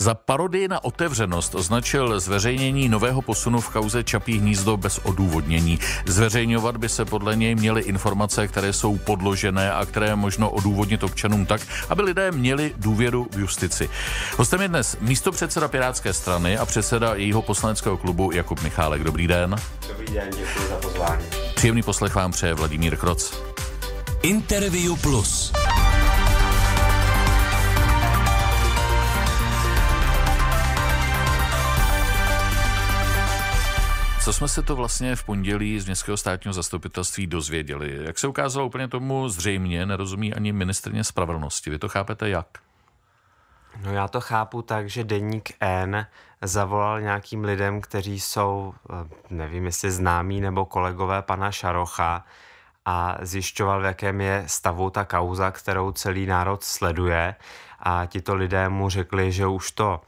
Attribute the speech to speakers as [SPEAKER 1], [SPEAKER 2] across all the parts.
[SPEAKER 1] Za parodii na otevřenost označil zveřejnění nového posunu v kauze Čapí hnízdo bez odůvodnění. Zveřejňovat by se podle něj měly informace, které jsou podložené a které možno odůvodnit občanům tak, aby lidé měli důvěru v justici. Hostem je dnes místo předseda Pirátské strany a předseda jejího poslaneckého klubu Jakub Michálek. Dobrý den.
[SPEAKER 2] Dobrý den, děkuji za pozvání.
[SPEAKER 1] Příjemný poslech vám přeje Vladimír Kroc. Interview Plus. Co jsme se to vlastně v pondělí z Městského státního zastupitelství dozvěděli? Jak se ukázalo úplně tomu zřejmě, nerozumí ani ministrně spravedlnosti. Vy to chápete jak?
[SPEAKER 2] No já to chápu tak, že deník N zavolal nějakým lidem, kteří jsou, eh, nevím jestli známí nebo kolegové pana Šarocha a zjišťoval, v jakém je stavu ta kauza, kterou celý národ sleduje a tito lidé mu řekli, že už to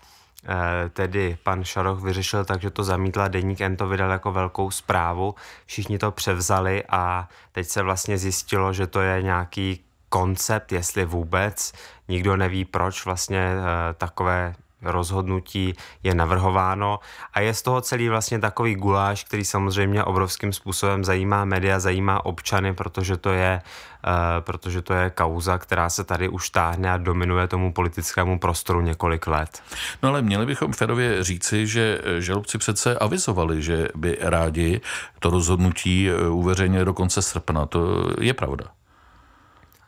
[SPEAKER 2] Eh, tedy pan Šaroch vyřešil tak, že to zamítla, deník N to vydal jako velkou zprávu, všichni to převzali a teď se vlastně zjistilo, že to je nějaký koncept, jestli vůbec. Nikdo neví, proč vlastně eh, takové rozhodnutí je navrhováno a je z toho celý vlastně takový guláš, který samozřejmě obrovským způsobem zajímá média, zajímá občany, protože to je, eh, protože to je kauza, která se tady už táhne a dominuje tomu politickému prostoru několik let. No ale měli bychom ferově říci, že eh, žalobci přece avizovali, že by rádi
[SPEAKER 1] to rozhodnutí eh, uveřejnili do konce srpna. To je pravda.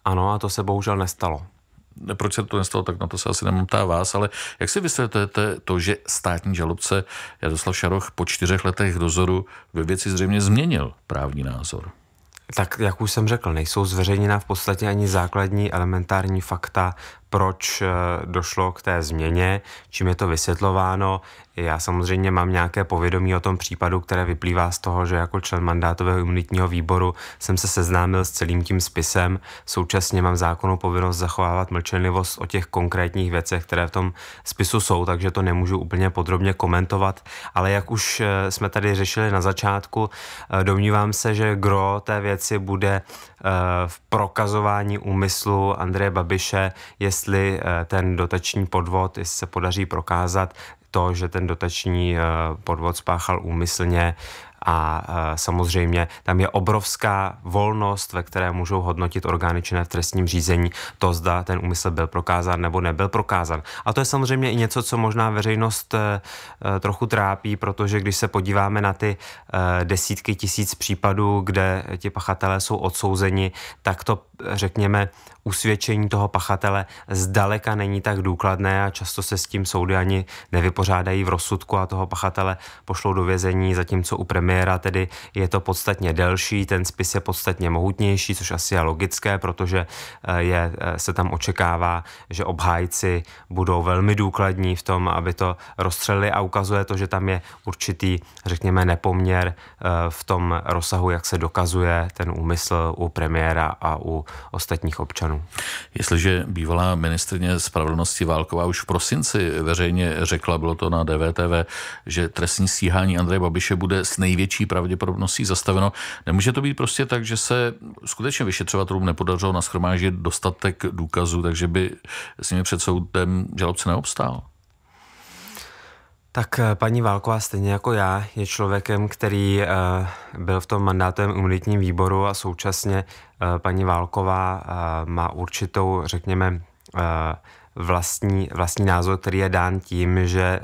[SPEAKER 1] Ano, a to se bohužel nestalo. Proč se to nestalo? tak na to se asi nemám ptá vás, ale jak si vysvětlujete to, že státní žalobce Jaroslav Šaroch po čtyřech letech dozoru ve věci zřejmě změnil
[SPEAKER 2] právní názor? Tak, jak už jsem řekl, nejsou zveřejněna v podstatě ani základní elementární fakta proč eh, došlo k té změně, čím je to vysvětlováno. Já samozřejmě mám nějaké povědomí o tom případu, které vyplývá z toho, že jako člen mandátového imunitního výboru jsem se seznámil s celým tím spisem. Současně mám zákonnou povinnost zachovávat mlčenlivost o těch konkrétních věcech, které v tom spisu jsou, takže to nemůžu úplně podrobně komentovat. Ale jak už eh, jsme tady řešili na začátku, eh, domnívám se, že gro té věci bude Eh, v prokazování úmyslu Andreje Babiše, jestli eh, ten dotační podvod, jestli se podaří prokázat, to, že ten dotační eh, podvod spáchal úmyslně a eh, samozřejmě tam je obrovská volnost, ve které můžou hodnotit orgány činné v trestním řízení to, zda ten úmysl byl prokázán nebo nebyl prokázán. A to je samozřejmě i něco, co možná veřejnost eh, trochu trápí, protože když se podíváme na ty desítky tisíc případů, kde ti pachatelé jsou odsouzeni, tak to řekněme usvědčení toho pachatele zdaleka není tak důkladné a často se s tím soudy ani nevypořádají v rozsudku a toho pachatele pošlou do vězení, zatímco u premiéra tedy je to podstatně delší, ten spis je podstatně mohutnější, což asi je logické, protože eh, je, eh, se tam očekává, že obhájci budou velmi důkladní v tom, aby to rozstřelili a ukazuje to, že tam je určitý, řekněme, nepoměr eh, v tom rozsahu, jak se dokazuje ten úmysl u premiéra a u ostatních občanů orgánů. Jestliže bývalá ministrně spravedlnosti Válková už v prosinci
[SPEAKER 1] veřejně řekla, bylo to na DVTV, že trestní stíhání Andreje Babiše bude s největší pravděpodobností zastaveno, nemůže to být prostě tak, že se skutečně vyšetřovatelům nepodařilo nashromáždit dostatek důkazů, takže by s nimi před soudem žalobce neobstál?
[SPEAKER 2] Tak eh, paní Válková stejně jako já je člověkem, který eh, byl v tom mandátovém imunitním výboru a současně eh, paní Válková má určitou, řekněme, vlastní, vlastní názor, který je dán tím, že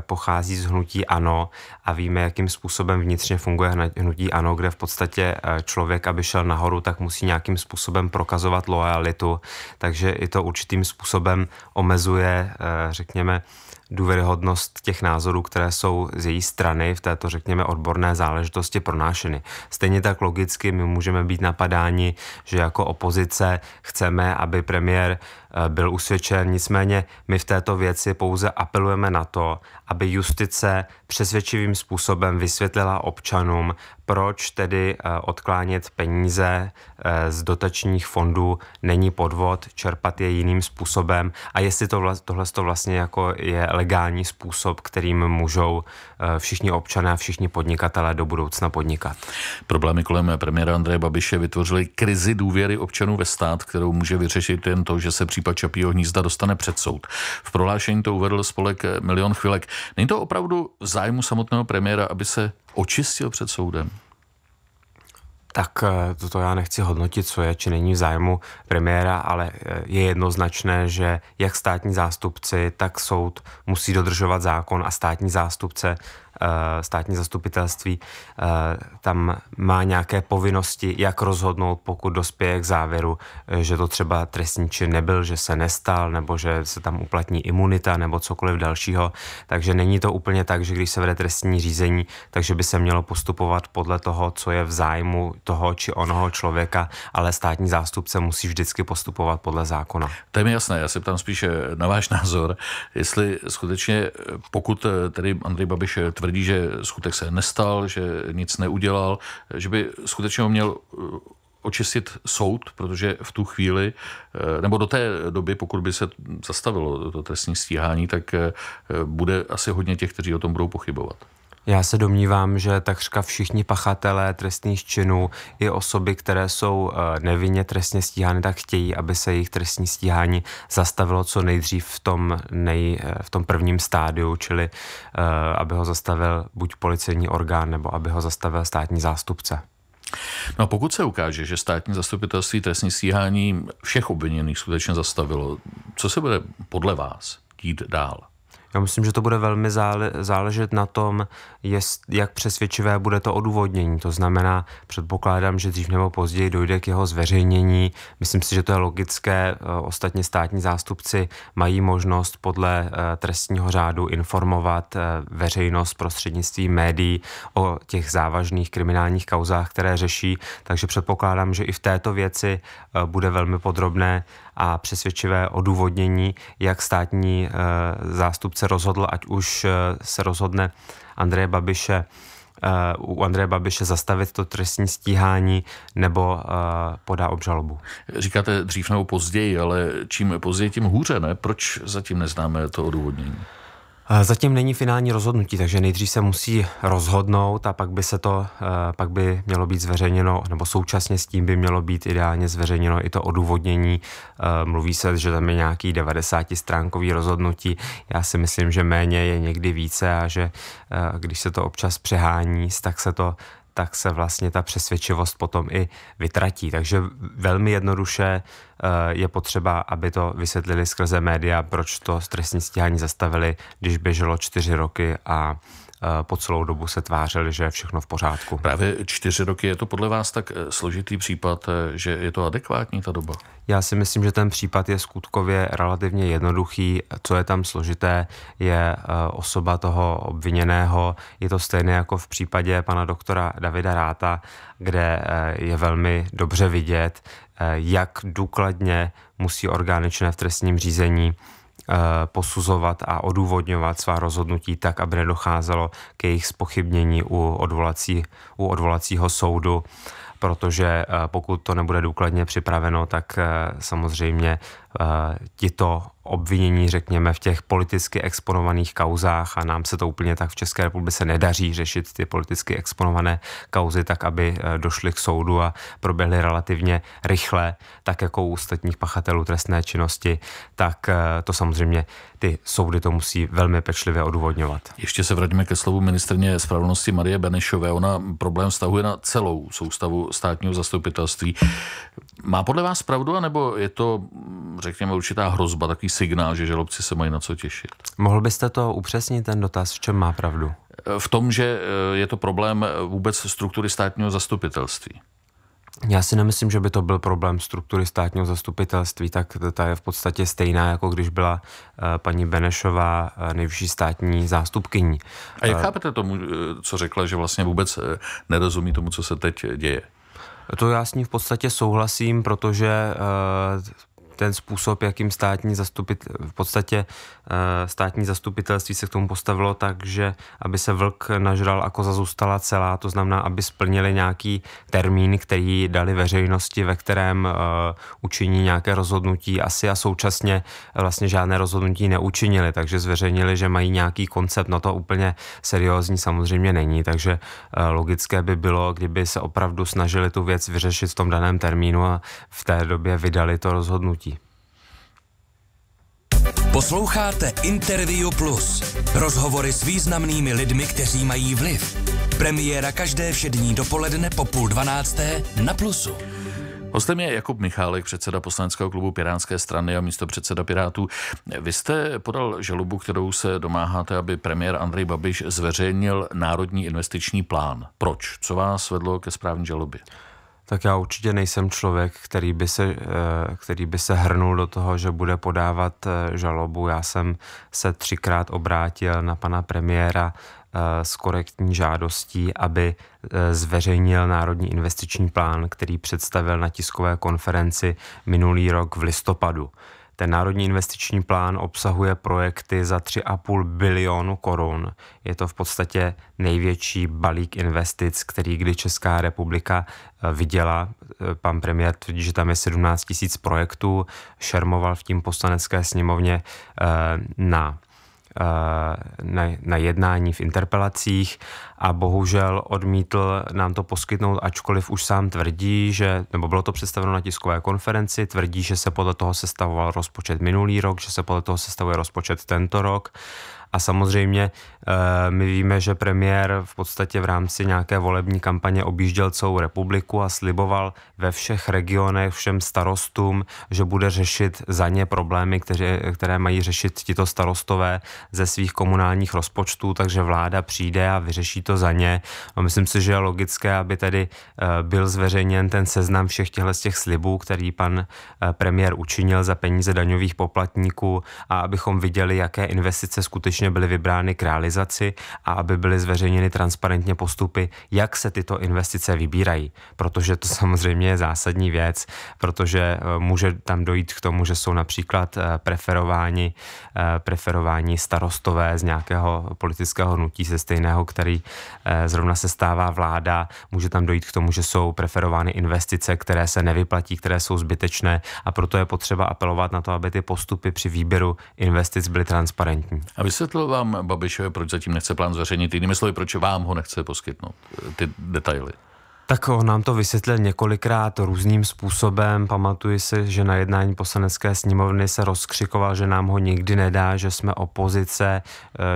[SPEAKER 2] pochází z hnutí ANO a víme, jakým způsobem vnitřně funguje hnutí ANO, kde v podstatě člověk, aby šel nahoru, tak musí nějakým způsobem prokazovat lojalitu, takže i to určitým způsobem omezuje, řekněme, důvěryhodnost těch názorů, které jsou z její strany v této, řekněme, odborné záležitosti pronášeny. Stejně tak logicky my můžeme být napadáni, že jako opozice chceme, aby premiér eh, byl usvědčen, nicméně my v této věci pouze apelujeme na to, aby justice přesvědčivým způsobem vysvětlila občanům, proč tedy eh, odklánět peníze eh, z dotačních fondů není podvod, čerpat je jiným způsobem a jestli to, tohle to vlastně jako je legální způsob, kterým můžou eh, všichni občané a všichni podnikatelé do budoucna podnikat. Problémy kolem premiéra Andreje Babiše vytvořily krizi důvěry občanů ve stát,
[SPEAKER 1] kterou může vyřešit jen to, že se případ Čapího hnízda dostane před soud. V prohlášení to uvedl spolek eh, Milion chvilek. Není to opravdu zájmu samotného premiéra, aby se očistil před
[SPEAKER 2] soudem? tak eh, toto já nechci hodnotit, co je či není v zájmu premiéra, ale eh, je jednoznačné, že jak státní zástupci, tak soud musí dodržovat zákon a státní zástupce, eh, státní zastupitelství tam má nějaké povinnosti, jak rozhodnout, pokud dospěje k závěru, že to třeba trestní čin nebyl, že se nestal, nebo že se tam uplatní imunita, nebo cokoliv dalšího. Takže není to úplně tak, že když se vede trestní řízení, takže by se mělo postupovat podle toho, co je v zájmu toho či onoho člověka, ale státní zástupce musí vždycky postupovat podle zákona. To je mi jasné, já se ptám spíše na váš názor, jestli
[SPEAKER 1] skutečně, pokud eh, tedy Andrej Babiš eh, tvrdí, že skutek se nestal, že nic neudělal, eh, že by skutečně ho měl očistit soud, protože v tu chvíli, nebo do té doby, pokud by se zastavilo to trestní stíhání, tak bude asi hodně těch, kteří o tom budou pochybovat.
[SPEAKER 2] Já se domnívám, že takřka všichni pachatelé trestných činů i osoby, které jsou eh, nevinně trestně stíhány, tak chtějí, aby se jejich trestní stíhání zastavilo co nejdřív v tom, nej, eh, v tom prvním stádiu, čili eh, aby ho zastavil buď policejní orgán, nebo aby ho zastavil státní zástupce. No a pokud se ukáže, že státní zastupitelství trestní stíhání
[SPEAKER 1] všech obviněných skutečně zastavilo, co se bude podle vás dít dál?
[SPEAKER 2] Já myslím, že to bude velmi zále, záležet na tom, jest, jak přesvědčivé bude to odůvodnění. To znamená, předpokládám, že dřív nebo později dojde k jeho zveřejnění. Myslím si, že to je logické. E, ostatně státní zástupci mají možnost podle e, trestního řádu informovat e, veřejnost prostřednictvím médií o těch závažných kriminálních kauzách, které řeší. Takže předpokládám, že i v této věci bude velmi podrobné a přesvědčivé odůvodnění, jak státní eh, zástupce rozhodl, ať už eh, se rozhodne Andreje Babiše eh, u Andreje Babiše zastavit to trestní stíhání nebo podá obžalobu. Říkáte
[SPEAKER 1] dřív nebo později, ale čím později, tím hůře, ne? Proč zatím neznáme to odůvodnění?
[SPEAKER 2] Zatím není finální rozhodnutí, takže nejdřív se musí rozhodnout a pak by se to, eh, pak by mělo být zveřejněno, nebo současně s tím by mělo být ideálně zveřejněno i to odůvodnění. Eh, mluví se, že tam je nějaký 90 stránkový rozhodnutí. Já si myslím, že méně je někdy více a že eh, když se to občas přehání, tak se to tak se vlastně ta přesvědčivost potom i vytratí. Takže velmi jednoduše eh, je potřeba, aby to vysvětlili skrze média, proč to stresní stíhání zastavili, když běželo čtyři roky a po celou dobu se tvářili, že je všechno v pořádku. Právě
[SPEAKER 1] čtyři roky, je to podle vás tak eh, složitý případ, eh, že je to adekvátní ta doba?
[SPEAKER 2] Já si myslím, že ten případ je skutkově relativně jednoduchý. Co je tam složité, je eh, osoba toho obviněného. Je to stejné jako v případě pana doktora Davida Ráta, kde je velmi dobře vidět, jak důkladně musí orgány v trestním řízení Eh, posuzovat a odůvodňovat svá rozhodnutí tak, aby nedocházelo k jejich spochybnění u, odvolací, u odvolacího soudu, protože eh, pokud to nebude důkladně připraveno, tak eh, samozřejmě Eh, tito obvinění, řekněme, v těch politicky exponovaných kauzách a nám se to úplně tak v České republice nedaří řešit ty politicky exponované kauzy tak, aby eh, došly k soudu a proběhly relativně rychle, tak jako u ostatních pachatelů trestné činnosti, tak eh, to samozřejmě ty soudy to musí velmi pečlivě odůvodňovat.
[SPEAKER 1] Ještě se vrátíme ke slovu ministrně spravedlnosti Marie Benešové. Ona problém stahuje na celou soustavu státního zastupitelství. Má podle vás pravdu, anebo je to, řekněme, určitá hrozba, takový signál, že žalobci se mají na co těšit?
[SPEAKER 2] Mohl byste to upřesnit, ten dotaz, v čem má pravdu?
[SPEAKER 1] Eh, v tom, že eh, je to problém eh, vůbec struktury státního zastupitelství.
[SPEAKER 2] Já si nemyslím, že by to byl problém struktury státního zastupitelství, tak ta je v podstatě stejná, jako když byla paní Benešová nejvyšší státní zástupkyní. A jak chápete tomu, co řekla, že vlastně vůbec
[SPEAKER 1] nerozumí tomu, co se teď děje?
[SPEAKER 2] To já s ní v podstatě souhlasím, protože eh, ten způsob, jakým státní zastupit, v podstatě eh, státní zastupitelství se k tomu postavilo tak, že aby se vlk nažral a koza zůstala celá, to znamená, aby splnili nějaký termín, který dali veřejnosti, ve kterém eh, učiní nějaké rozhodnutí asi a současně vlastně žádné rozhodnutí neučinili, takže zveřejnili, že mají nějaký koncept, no to úplně seriózní samozřejmě není, takže eh, logické by bylo, kdyby se opravdu snažili tu věc vyřešit v tom daném termínu a v té době vydali to rozhodnutí
[SPEAKER 1] Posloucháte Interview Plus. Rozhovory s významnými lidmi, kteří mají vliv. Premiéra každé všední dopoledne po půl dvanácté na Plusu. Hostem je Jakub Michálek, předseda poslaneckého klubu Piránské strany a místo předseda Pirátů. Vy jste podal žalobu, kterou se domáháte, aby premiér Andrej Babiš zveřejnil Národní investiční plán. Proč? Co
[SPEAKER 2] vás vedlo ke správní žalobě? tak já určitě nejsem člověk, který by, se, eh, který by se hrnul do toho, že bude podávat eh, žalobu. Já jsem se třikrát obrátil na pana premiéra eh, s korektní žádostí, aby zveřejnil Národní investiční plán, který představil na tiskové konferenci minulý rok v listopadu. Ten Národní investiční plán obsahuje projekty za 3,5 bilionu korun. Je to v podstatě největší balík investic, který kdy Česká republika e, viděla. E, pan premiér tvrdí, že tam je 17 tisíc projektů, šermoval v tím poslanecké sněmovně e, na na, na jednání v interpelacích a bohužel odmítl nám to poskytnout, ačkoliv už sám tvrdí, že, nebo bylo to představeno na tiskové konferenci, tvrdí, že se podle toho sestavoval rozpočet minulý rok, že se podle toho sestavuje rozpočet tento rok a samozřejmě eh, my víme, že premiér v podstatě v rámci nějaké volební kampaně objížděl celou republiku a sliboval ve všech regionech všem starostům, že bude řešit za ně problémy, které, které mají řešit tito starostové ze svých komunálních rozpočtů, takže vláda přijde a vyřeší to za ně. A myslím si, že je logické, aby tedy eh, byl zveřejněn ten seznam všech těchto z těch slibů, který pan eh, premiér učinil za peníze daňových poplatníků a abychom viděli, jaké investice skutečně skutečně byly vybrány k realizaci a aby byly zveřejněny transparentně postupy, jak se tyto investice vybírají. Protože to samozřejmě je zásadní věc, protože eh, může tam dojít k tomu, že jsou například eh, preferováni, eh, preferováni starostové z nějakého politického hnutí ze stejného, který zrovna se stává vláda. Může tam dojít k tomu, že jsou preferovány investice, které se nevyplatí, které jsou zbytečné a proto je potřeba apelovat na to, aby ty postupy při výběru investic byly transparentní. Aby se vysvětlil
[SPEAKER 1] vám Babišové, proč zatím nechce plán zveřejnit? Jinými slovy, proč vám ho nechce poskytnout, eh, ty detaily?
[SPEAKER 2] Tak on eh, nám to vysvětlil několikrát různým způsobem. Pamatuji si, že na jednání poslanecké sněmovny se rozkřikoval, že nám ho nikdy nedá, že jsme opozice,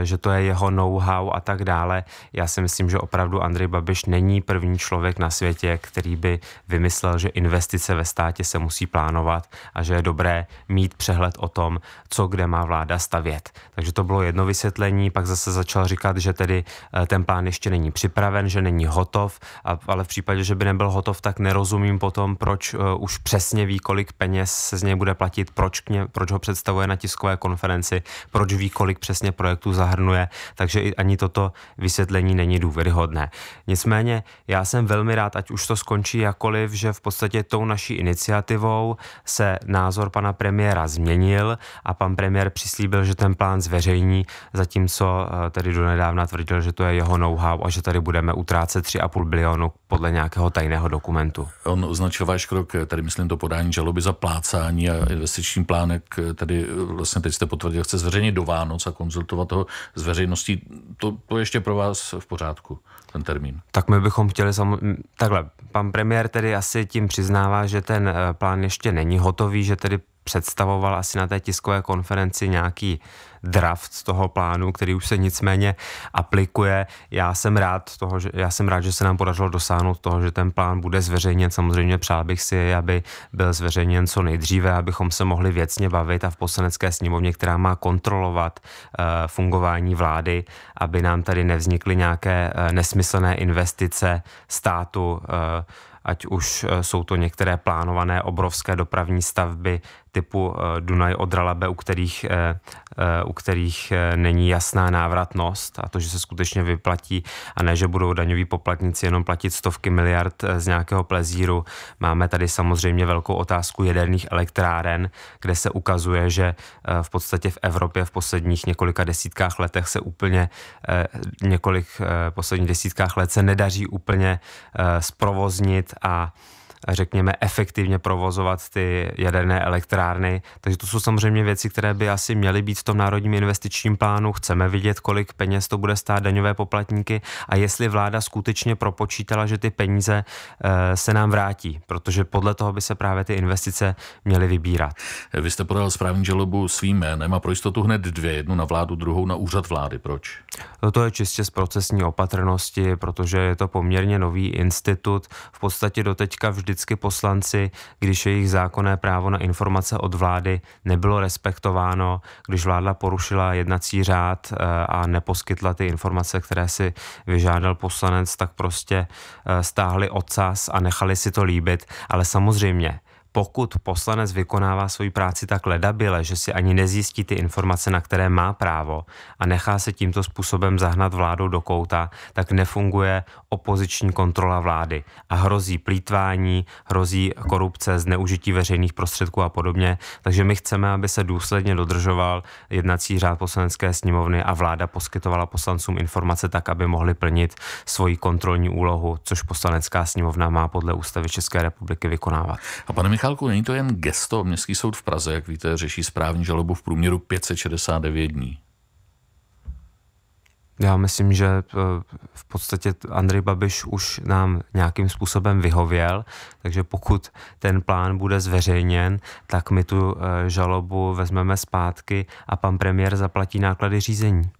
[SPEAKER 2] eh, že to je jeho know-how a tak dále. Já si myslím, že opravdu Andrej Babiš není první člověk na světě, který by vymyslel, že investice ve státě se musí plánovat a že je dobré mít přehled o tom, co kde má vláda stavět. Takže to bylo jedno vysvětlení, pak zase začal říkat, že tedy eh, ten plán ještě není připraven, že není hotov, ale v případě, že by nebyl hotov, tak nerozumím potom, proč uh, už přesně ví, kolik peněz se z něj bude platit, proč, kně, proč ho představuje na tiskové konferenci, proč ví, kolik přesně projektů zahrnuje, takže i ani toto vysvětlení není důvěryhodné. Nicméně já jsem velmi rád, ať už to skončí jakoliv, že v podstatě tou naší iniciativou se názor pana premiéra změnil a pan premiér přislíbil, že ten plán zveřejní, zatímco uh, tedy donedávna tvrdil, že to je jeho know-how a že tady budeme utrácet 3,5 bilionu podle podle nějakého tajného dokumentu. On označil váš krok, eh, tady myslím to podání žaloby za plácání
[SPEAKER 1] a investiční plánek, eh, tady eh, vlastně teď jste potvrdil, chce zveřejnit do Vánoc a konzultovat ho s veřejností. To, to ještě pro vás v pořádku, ten termín.
[SPEAKER 2] Tak my bychom chtěli sam. takhle, pan premiér tedy asi tím přiznává, že ten plán ještě není hotový, že tedy představoval asi na té tiskové konferenci nějaký draft z toho plánu, který už se nicméně aplikuje. Já jsem rád, toho, že, já jsem rád, že se nám podařilo dosáhnout toho, že ten plán bude zveřejněn. Samozřejmě přál bych si, aby byl zveřejněn co nejdříve, abychom se mohli věcně bavit a v poslanecké sněmovně, která má kontrolovat uh, fungování vlády, aby nám tady nevznikly nějaké uh, nesmyslné investice státu, uh, ať už jsou to některé plánované obrovské dopravní stavby, typu eh, Dunaj Ralabe, u kterých, eh, eh, u kterých není jasná návratnost a to, že se skutečně vyplatí a ne, že budou daňoví poplatníci jenom platit stovky miliard z nějakého plezíru. Máme tady samozřejmě velkou otázku jaderných elektráren, kde se ukazuje, že v podstatě v Evropě v posledních několika desítkách letech se úplně několik posledních desítkách let se nedaří úplně zprovoznit a řekněme, efektivně provozovat ty jaderné elektrárny. Takže to jsou samozřejmě věci, které by asi měly být v tom národním investičním plánu. Chceme vidět, kolik peněz to bude stát daňové poplatníky a jestli vláda skutečně propočítala, že ty peníze eh, se nám vrátí, protože podle toho by se právě ty investice měly vybírat. Vy jste podal správní žalobu svým jménem a pro jistotu hned dvě, jednu na vládu, druhou na úřad
[SPEAKER 1] vlády. Proč?
[SPEAKER 2] No to je čistě z procesní opatrnosti, protože je to poměrně nový institut. V podstatě doteďka vždy vždycky poslanci, když jejich zákonné právo na informace od vlády nebylo respektováno, když vláda porušila jednací řád eh, a neposkytla ty informace, které si vyžádal poslanec, tak prostě eh, stáhli odsaz a nechali si to líbit. Ale samozřejmě, pokud poslanec vykonává svoji práci tak ledabile, že si ani nezjistí ty informace, na které má právo a nechá se tímto způsobem zahnat vládou do kouta, tak nefunguje opoziční kontrola vlády a hrozí plítvání, hrozí korupce, zneužití veřejných prostředků a podobně. Takže my chceme, aby se důsledně dodržoval jednací řád poslanecké sněmovny a vláda poskytovala poslancům informace tak, aby mohli plnit svoji kontrolní úlohu, což poslanecká sněmovna má podle ústavy České republiky vykonávat. A pane Michalku, není to jen gesto. Městský
[SPEAKER 1] soud v Praze, jak víte, řeší správní žalobu v průměru 569 dní.
[SPEAKER 2] Já myslím, že eh, v podstatě Andrej Babiš už nám nějakým způsobem vyhověl, takže pokud ten plán bude zveřejněn, tak my tu eh, žalobu vezmeme zpátky a pan premiér zaplatí náklady řízení.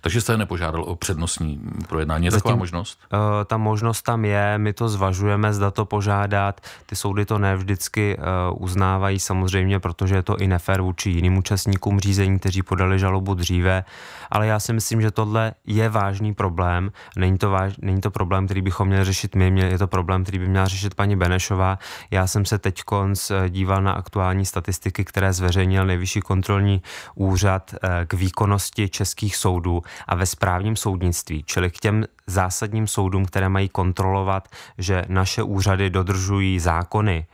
[SPEAKER 2] Takže jste nepožádal o přednostní projednání. Je taková možnost? Uh, ta možnost tam je, my to zvažujeme, zda to požádat. Ty soudy to ne vždycky uh, uznávají samozřejmě, protože je to i nefér vůči jiným účastníkům řízení, kteří podali žalobu dříve. Ale já si myslím, že tohle je vážný problém. Není to, váž, není to problém, který bychom měli řešit my, měli, je to problém, který by měla řešit paní Benešová. Já jsem se teď eh, díval na aktuální statistiky, které zveřejnil Nejvyšší kontrolní úřad k výkonnosti českých soudů soudů a ve správním soudnictví, čili k těm zásadním soudům, které mají kontrolovat, že naše úřady dodržují zákony,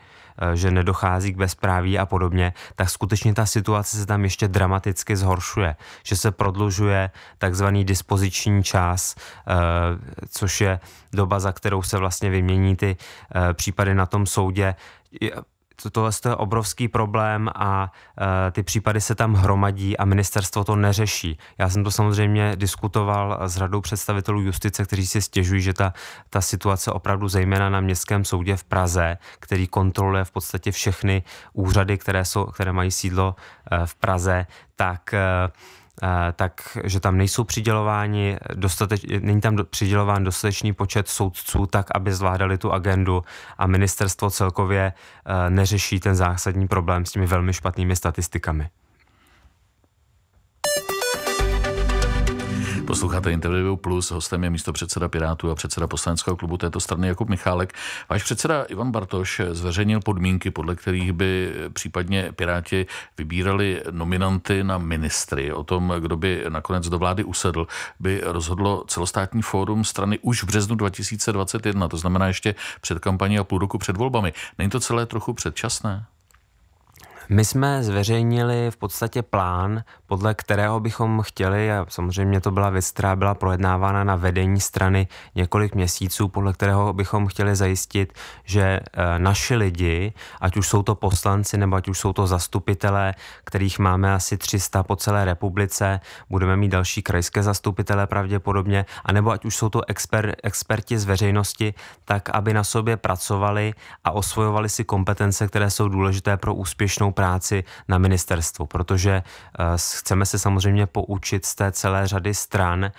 [SPEAKER 2] e, že nedochází k bezpráví a podobně, tak skutečně ta situace se tam ještě dramaticky zhoršuje, že se prodlužuje takzvaný dispoziční čas, e, což je doba, za kterou se vlastně vymění ty e, případy na tom soudě to, tohle je obrovský problém a e, ty případy se tam hromadí a ministerstvo to neřeší. Já jsem to samozřejmě diskutoval s radou představitelů justice, kteří si stěžují, že ta, ta situace opravdu zejména na Městském soudě v Praze, který kontroluje v podstatě všechny úřady, které, jsou, které mají sídlo e, v Praze, tak e, tak, že tam nejsou přidělováni, dostateč, není tam přidělován dostatečný počet soudců tak, aby zvládali tu agendu a ministerstvo celkově e, neřeší ten zásadní problém s těmi velmi špatnými statistikami.
[SPEAKER 1] Posloucháte Interview Plus, hostem je místo předseda Pirátů a předseda poslaneckého klubu této strany Jakub Michálek. Váš předseda Ivan Bartoš zveřejnil podmínky, podle kterých by případně Piráti vybírali nominanty na ministry. O tom, kdo by nakonec do vlády usedl, by rozhodlo celostátní fórum strany už v březnu 2021, to znamená ještě před kampaní a půl roku před volbami. Není to celé trochu předčasné?
[SPEAKER 2] My jsme zveřejnili v podstatě plán, podle kterého bychom chtěli, a samozřejmě to byla věc, která byla projednávána na vedení strany několik měsíců, podle kterého bychom chtěli zajistit, že e, naši lidi, ať už jsou to poslanci nebo ať už jsou to zastupitelé, kterých máme asi 300 po celé republice, budeme mít další krajské zastupitelé pravděpodobně, anebo ať už jsou to exper, experti z veřejnosti, tak aby na sobě pracovali a osvojovali si kompetence, které jsou důležité pro úspěšnou práci na ministerstvu, protože eh, chceme se samozřejmě poučit z té celé řady stran, eh,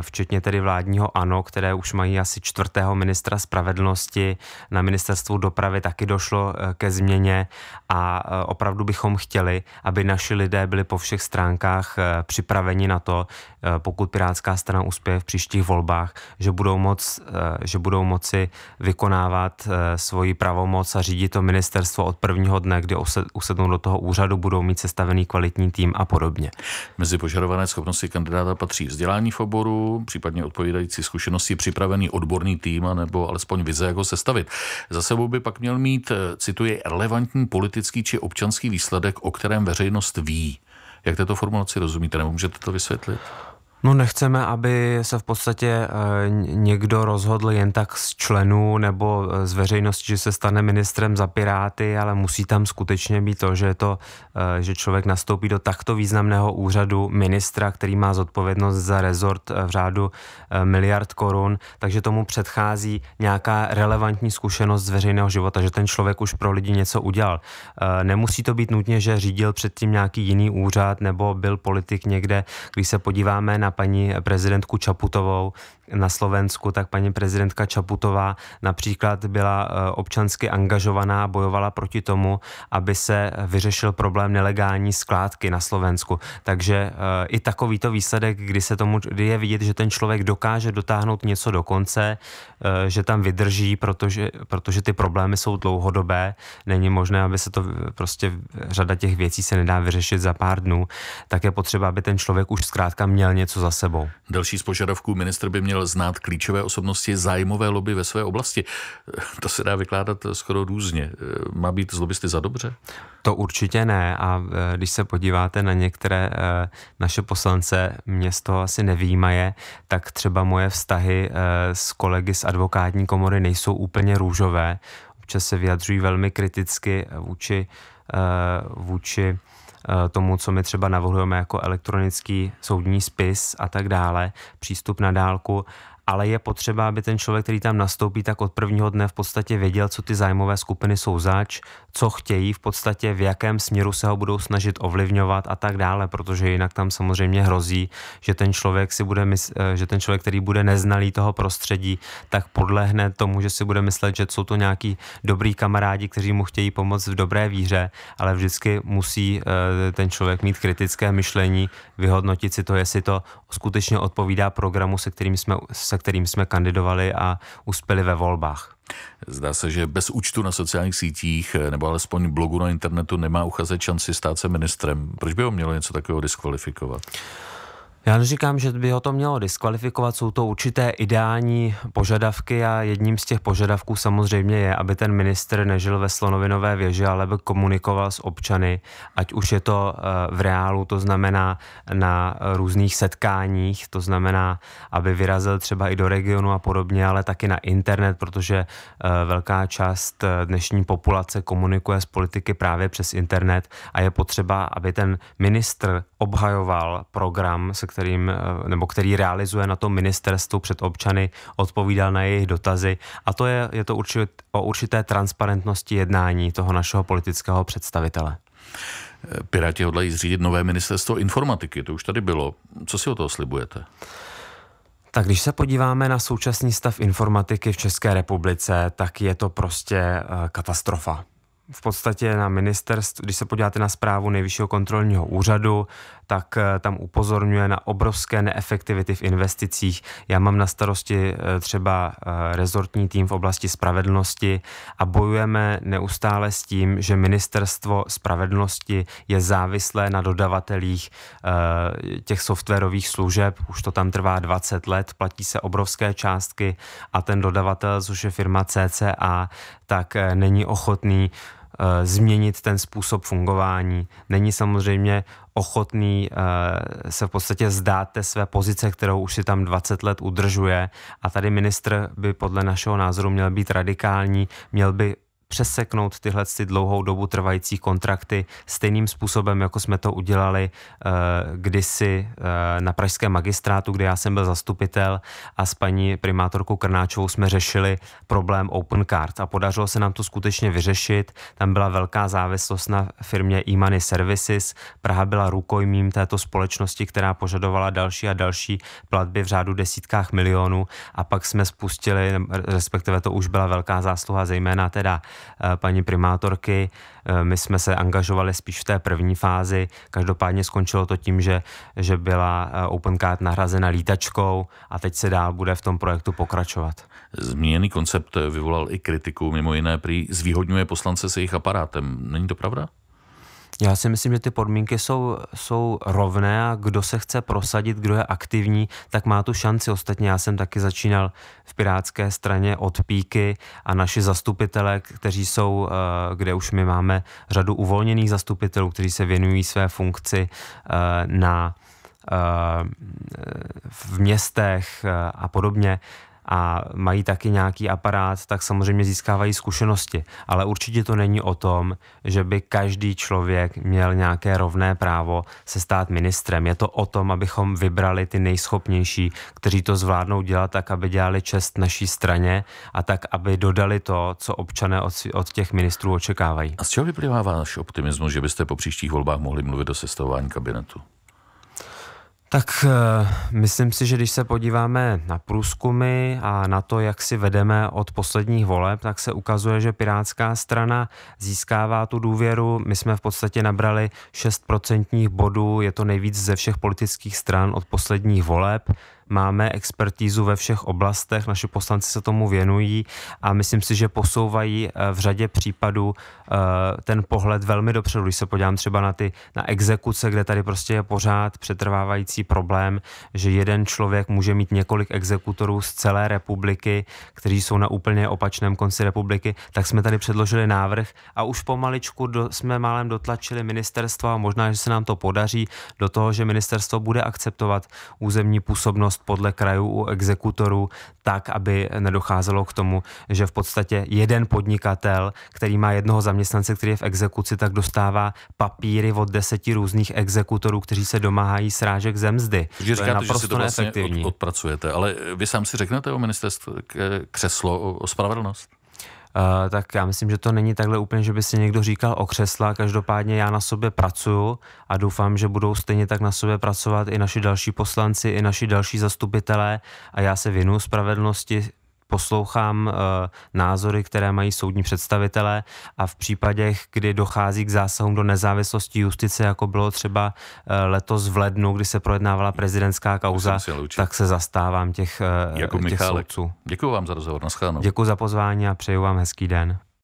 [SPEAKER 2] včetně tedy vládního ANO, které už mají asi čtvrtého ministra spravedlnosti. Na ministerstvu dopravy taky došlo eh, ke změně a opravdu bychom chtěli, aby naši lidé byli po všech stránkách připraveni na to, pokud Pirátská strana uspěje v příštích volbách, že budou, moc, že budou moci vykonávat svoji pravomoc a řídit to ministerstvo od prvního dne, kdy sednou do toho úřadu, budou mít sestavený kvalitní tým a podobně. Mezi požadované schopnosti kandidáta patří
[SPEAKER 1] vzdělání v oboru, případně odpovídající zkušenosti, připravený odborný tým, nebo alespoň vize, jak ho sestavit. Za sebou by pak měl mít, eh, cituji, relevantní politický či občanský výsledek, o kterém veřejnost ví. Jak této formulaci rozumíte, nebo můžete to vysvětlit?
[SPEAKER 2] No nechceme, aby se v podstatě eh, někdo rozhodl jen tak z členů nebo eh, z veřejnosti, že se stane ministrem za Piráty, ale musí tam skutečně být to, že, to, eh, že člověk nastoupí do takto významného úřadu ministra, který má zodpovědnost za rezort v řádu miliard korun, takže tomu předchází nějaká relevantní zkušenost z veřejného života, že ten člověk už pro lidi něco udělal. Nemusí to být nutně, že řídil předtím nějaký jiný úřad nebo byl politik někde. Když se podíváme na na paní prezidentku Čaputovou na Slovensku, tak paní prezidentka Čaputová například byla eh, občansky angažovaná bojovala proti tomu, aby se vyřešil problém nelegální skládky na Slovensku. Takže eh, i takovýto výsledek, kdy se tomu, kdy je vidět, že ten člověk dokáže dotáhnout něco do konce, eh, že tam vydrží, protože, protože ty problémy jsou dlouhodobé, není možné, aby se to prostě řada těch věcí se nedá vyřešit za pár dnů, tak je potřeba, aby ten člověk už zkrátka měl něco něco za sebou.
[SPEAKER 1] Další z požadavků ministr by měl znát klíčové osobnosti zájmové lobby ve své oblasti.
[SPEAKER 2] To se dá vykládat skoro různě. Eh, má být z lobbysty za dobře? To určitě ne a eh, když se podíváte na některé eh, naše poslance, město asi nevýmaje, tak třeba moje vztahy s kolegy z advokátní komory nejsou úplně růžové. Občas se vyjadřují velmi kriticky vůči, vůči Eh, tomu, co my třeba navrhujeme jako elektronický soudní spis a tak dále, přístup na dálku ale je potřeba, aby ten člověk, který tam nastoupí, tak od prvního dne v podstatě věděl, co ty zájmové skupiny jsou zač, co chtějí v podstatě, v jakém směru se ho budou snažit ovlivňovat a tak dále, protože jinak tam samozřejmě hrozí, že ten člověk si bude, mysl- eh, že ten člověk, který bude neznalý toho prostředí, tak podlehne tomu, že si bude myslet, že jsou to nějaký dobrý kamarádi, kteří mu chtějí pomoct v dobré víře, ale vždycky musí eh, ten člověk mít kritické myšlení, vyhodnotit si to, jestli to skutečně odpovídá programu, se kterým jsme, se kterým jsme kandidovali a uspěli ve volbách.
[SPEAKER 1] Zdá se, že bez účtu na sociálních sítích eh, nebo alespoň blogu na internetu nemá uchazeč šanci stát se ministrem. Proč by ho mělo něco takového diskvalifikovat?
[SPEAKER 2] Já neříkám, že by ho to mělo diskvalifikovat, jsou to určité ideální požadavky a jedním z těch požadavků samozřejmě je, aby ten minister nežil ve slonovinové věži, ale by komunikoval s občany, ať už je to eh, v reálu, to znamená na různých setkáních, to znamená, aby vyrazil třeba i do regionu a podobně, ale taky na internet, protože eh, velká část eh, dnešní populace komunikuje s politiky právě přes internet a je potřeba, aby ten ministr obhajoval program, se kterým, eh, nebo který realizuje na tom ministerstvu před občany, odpovídal na jejich dotazy a to je, je to určit, o určité transparentnosti jednání toho našeho politického představitele.
[SPEAKER 1] Eh, Piráti hodlají zřídit nové ministerstvo informatiky, to už tady bylo. Co si o toho slibujete?
[SPEAKER 2] Tak když se podíváme na současný stav informatiky v České republice, tak je to prostě eh, katastrofa v podstatě na ministerstvu, když se podíváte na zprávu nejvyššího kontrolního úřadu, tak eh, tam upozorňuje na obrovské neefektivity v investicích. Já mám na starosti eh, třeba eh, rezortní tým v oblasti spravedlnosti a bojujeme neustále s tím, že ministerstvo spravedlnosti je závislé na dodavatelích těch softwarových služeb. Už to tam trvá 20 let, platí se obrovské částky a ten dodavatel, což je firma CCA, tak není ochotný Eh, změnit ten způsob fungování. Není samozřejmě ochotný eh, se v podstatě zdát té své pozice, kterou už si tam 20 let udržuje. A tady ministr by podle našeho názoru měl být radikální, měl by přeseknout tyhle ty dlouhou dobu trvající kontrakty stejným způsobem, jako jsme to udělali uh, kdysi uh, na Pražském magistrátu, kde já jsem byl zastupitel a s paní primátorkou Krnáčovou jsme řešili problém Open Card a podařilo se nám to skutečně vyřešit. Tam byla velká závislost na firmě e Services. Praha byla rukojmím této společnosti, která požadovala další a další platby v řádu desítkách milionů a pak jsme spustili, respektive to už byla velká zásluha zejména teda Eh, paní primátorky. Eh, my jsme se angažovali spíš v té první fázi, každopádně skončilo to tím, že, že byla eh, Opencard nahrazena lítačkou a teď se dál bude v tom projektu pokračovat. Změněný koncept vyvolal
[SPEAKER 1] i kritiku, mimo jiné prý zvýhodňuje poslance se jejich aparátem. Není to pravda?
[SPEAKER 2] Já si myslím, že ty podmínky jsou, jsou rovné a kdo se chce prosadit, kdo je aktivní, tak má tu šanci. Ostatně já jsem taky začínal v Pirátské straně od píky a naši zastupitele, kteří jsou, eh, kde už my máme řadu uvolněných zastupitelů, kteří se věnují své funkci eh, na eh, v městech a podobně, a mají taky nějaký aparát, tak samozřejmě získávají zkušenosti. Ale určitě to není o tom, že by každý člověk měl nějaké rovné právo se stát ministrem. Je to o tom, abychom vybrali ty nejschopnější, kteří to zvládnou dělat tak, aby dělali čest naší straně a tak, aby dodali to, co občané od, od těch ministrů očekávají. A z čeho vyplývá váš optimismus, že byste po
[SPEAKER 1] příštích volbách mohli mluvit do sestavování kabinetu?
[SPEAKER 2] Tak eh, myslím si, že když se podíváme na průzkumy a na to, jak si vedeme od posledních voleb, tak se ukazuje, že Pirátská strana získává tu důvěru. My jsme v podstatě nabrali 6% bodů, je to nejvíc ze všech politických stran od posledních voleb máme expertízu ve všech oblastech, naši poslanci se tomu věnují a myslím si, že posouvají eh, v řadě případů eh, ten pohled velmi dopředu. Když se podívám třeba na ty na exekuce, kde tady prostě je pořád přetrvávající problém, že jeden člověk může mít několik exekutorů z celé republiky, kteří jsou na úplně opačném konci republiky, tak jsme tady předložili návrh a už pomaličku do, jsme málem dotlačili ministerstva, možná, že se nám to podaří, do toho, že ministerstvo bude akceptovat územní působnost odpovědnost podle krajů u exekutorů tak, aby nedocházelo k tomu, že v podstatě jeden podnikatel, který má jednoho zaměstnance, který je v exekuci, tak dostává papíry od deseti různých exekutorů, kteří se domáhají srážek ze mzdy. Takže říkáte, naprosto že si to vlastně
[SPEAKER 1] od, odpracujete, ale vy sám si řeknete o ministerstvu eh, křeslo o spravedlnost?
[SPEAKER 2] Eh, tak já myslím, že to není takhle úplně, že by si někdo říkal o křesla. Každopádně já na sobě pracuju a doufám, že budou stejně tak na sobě pracovat i naši další poslanci, i naši další zastupitelé a já se věnuju spravedlnosti poslouchám eh, názory, které mají soudní představitelé a v případech, kdy dochází k zásahům do nezávislosti justice, jako bylo třeba eh, letos v lednu, kdy se projednávala prezidentská kauza, tak se zastávám těch, eh, těch soudců.
[SPEAKER 1] Děkuji vám za rozhovor. Naschledanou. Děkuji
[SPEAKER 2] za pozvání a přeju vám hezký den.